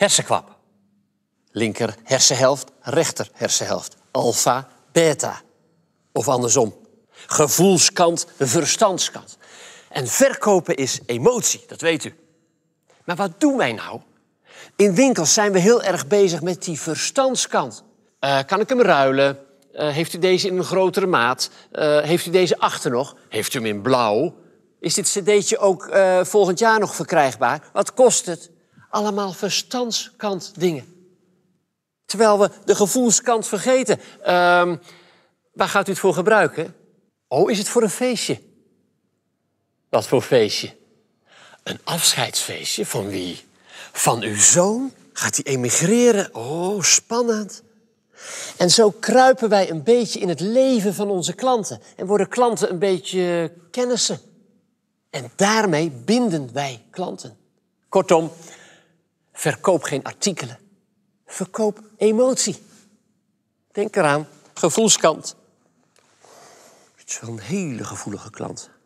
hersenkwap. Linker hersenhelft, rechter hersenhelft. Alpha, beta. Of andersom. Gevoelskant, verstandskant. En verkopen is emotie, dat weet u. Maar wat doen wij nou? In winkels zijn we heel erg bezig met die verstandskant. Eh, kan ik hem ruilen? Eh, heeft u deze in een grotere maat? Eh, heeft u deze achter nog? Heeft u hem in blauw? Is dit cd'tje ook volgend jaar nog verkrijgbaar? Wat kost het? allemaal verstandskant dingen. Terwijl we de gevoelskant vergeten. Ehm waar gaat u het voor gebruiken? Oh, is het voor een feestje? Wat voor feestje? Een afscheidsfeestje van wie? Van uw zoon? Gaat hij emigreren? Oh, spannend. En zo kruipen wij een beetje in het leven van onze klanten en worden klanten een beetje kennissen. En daarmee binden wij klanten. Kortom, Verkoop geen artikelen. Verkoop emotie. Denk eraan, gevoelskant. Het is wel een hele gevoelige klant.